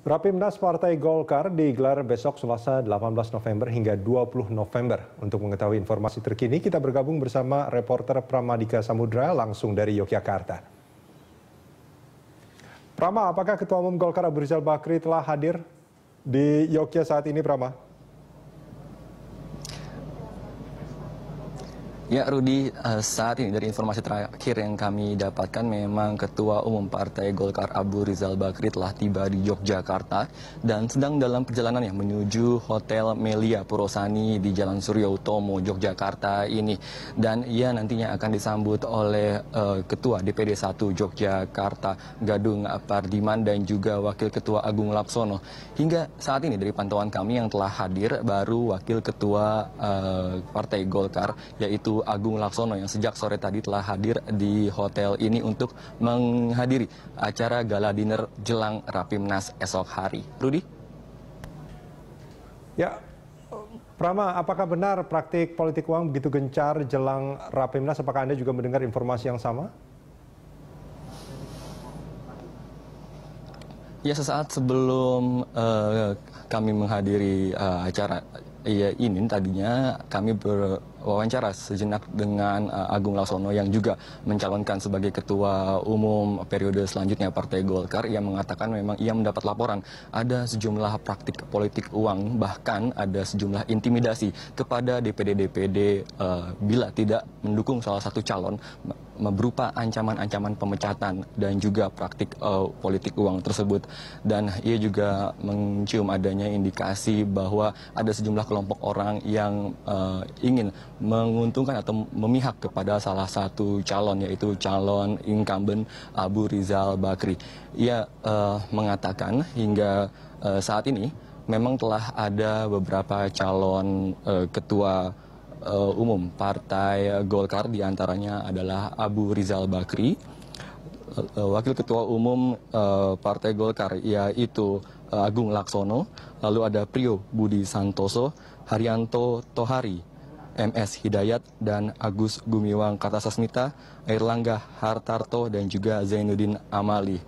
Rapimnas Partai Golkar digelar besok Selasa 18 November hingga 20 November. Untuk mengetahui informasi terkini, kita bergabung bersama reporter Pramadika Samudra langsung dari Yogyakarta. Prama, apakah Ketua Umum Golkar Abu Rizal Bakri telah hadir di Yogyakarta saat ini, Prama? Ya Rudi, eh, saat ini dari informasi terakhir yang kami dapatkan memang Ketua Umum Partai Golkar Abu Rizal Bakri telah tiba di Yogyakarta dan sedang dalam perjalanan ya menuju Hotel Melia Purosani di Jalan Surya Utomo, Yogyakarta ini. Dan ia nantinya akan disambut oleh uh, Ketua DPD 1 Yogyakarta Gadung Pardiman dan juga Wakil Ketua Agung Lapsono. Hingga saat ini dari pantauan kami yang telah hadir baru Wakil Ketua uh, Partai Golkar yaitu Agung Laksono yang sejak sore tadi telah hadir di hotel ini untuk menghadiri acara gala dinner jelang Rapimnas esok hari. Rudi? Ya, Prama, apakah benar praktik politik uang begitu gencar jelang Rapimnas? Apakah Anda juga mendengar informasi yang sama? Ya, sesaat sebelum uh, kami menghadiri uh, acara Iya, ini tadinya kami berwawancara sejenak dengan uh, Agung Lasono yang juga mencalonkan sebagai ketua umum periode selanjutnya Partai Golkar yang mengatakan memang ia mendapat laporan ada sejumlah praktik politik uang bahkan ada sejumlah intimidasi kepada DPD-DPD uh, eh, bila tidak mendukung salah satu calon berupa ancaman-ancaman pemecatan dan juga praktik uh, politik uang tersebut. Dan ia juga mencium adanya indikasi bahwa ada sejumlah kelompok orang yang uh, ingin menguntungkan atau memihak kepada salah satu calon yaitu calon incumbent Abu Rizal Bakri. Ia uh, mengatakan hingga uh, saat ini memang telah ada beberapa calon uh, ketua uh, umum Partai Golkar diantaranya adalah Abu Rizal Bakri, uh, Wakil Ketua Umum uh, Partai Golkar yaitu uh, Agung Laksono, lalu ada Prio Budi Santoso, Haryanto Tohari, MS Hidayat dan Agus Gumiwang Kartasasmita, Erlangga Hartarto dan juga Zainuddin Amali.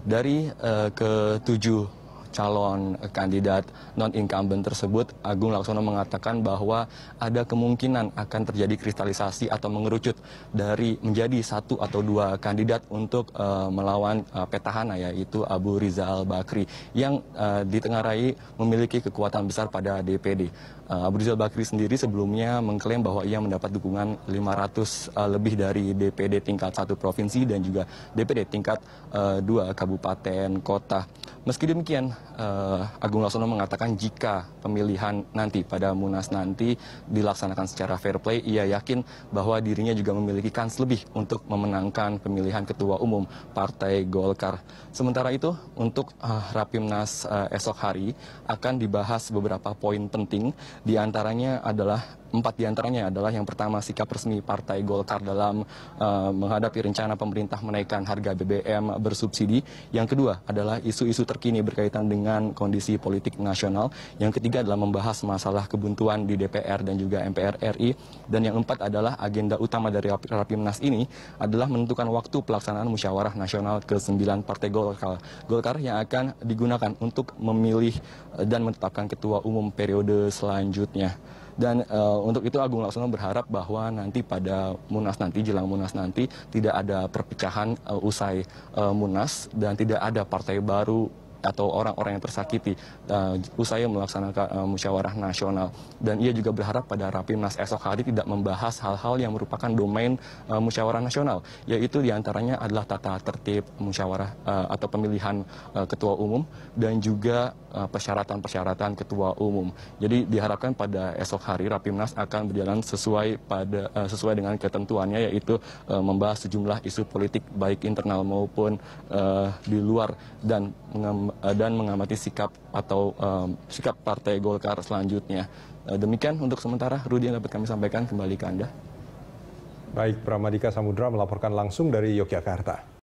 Dari uh, ketujuh calon kandidat non incumbent tersebut, Agung Laksono mengatakan bahwa ada kemungkinan akan terjadi kristalisasi atau mengerucut dari menjadi satu atau dua kandidat untuk uh, melawan uh, petahana yaitu Abu Rizal Bakri yang uh, ditengarai memiliki kekuatan besar pada DPD. Abu Rizal Bakri sendiri sebelumnya mengklaim bahwa ia mendapat dukungan 500 lebih dari DPD tingkat satu provinsi dan juga DPD tingkat uh, dua kabupaten kota. Meski demikian, uh, Agung Laksono mengatakan jika pemilihan nanti pada Munas nanti dilaksanakan secara fair play, ia yakin bahwa dirinya juga memiliki kans lebih untuk memenangkan pemilihan ketua umum Partai Golkar. Sementara itu, untuk uh, Rapimnas uh, esok hari akan dibahas beberapa poin penting, diantaranya adalah Empat diantaranya adalah yang pertama sikap resmi Partai Golkar dalam uh, menghadapi rencana pemerintah menaikkan harga BBM bersubsidi. Yang kedua adalah isu-isu terkini berkaitan dengan kondisi politik nasional. Yang ketiga adalah membahas masalah kebuntuan di DPR dan juga MPR RI. Dan yang empat adalah agenda utama dari Rapimnas ini adalah menentukan waktu pelaksanaan musyawarah nasional ke-9 Partai Golkar. Golkar yang akan digunakan untuk memilih eh, dan menetapkan ketua umum periode selanjutnya. Dan uh, untuk itu Agung Laksono berharap bahwa nanti pada Munas nanti, jelang Munas nanti, tidak ada perpecahan uh, usai uh, Munas dan tidak ada partai baru atau orang-orang yang tersakiti uh, usai melaksanakan uh, musyawarah nasional dan ia juga berharap pada rapimnas esok hari tidak membahas hal-hal yang merupakan domain uh, musyawarah nasional yaitu diantaranya adalah tata tertib musyawarah uh, atau pemilihan uh, ketua umum dan juga persyaratan-persyaratan uh, ketua umum jadi diharapkan pada esok hari rapimnas akan berjalan sesuai pada uh, sesuai dengan ketentuannya yaitu uh, membahas sejumlah isu politik baik internal maupun uh, di luar dan Eh, dan mengamati sikap atau um, sikap Partai Golkar selanjutnya. Eh, demikian untuk sementara, Rudi yang dapat kami sampaikan kembali ke Anda. Baik, Pramadika Samudra melaporkan langsung dari Yogyakarta.